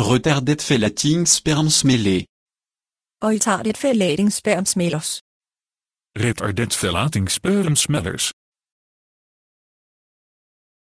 Retardet verlatingspermsmele. Retardet verlatingspermsmelers. Retardet verlatingspermsmellers.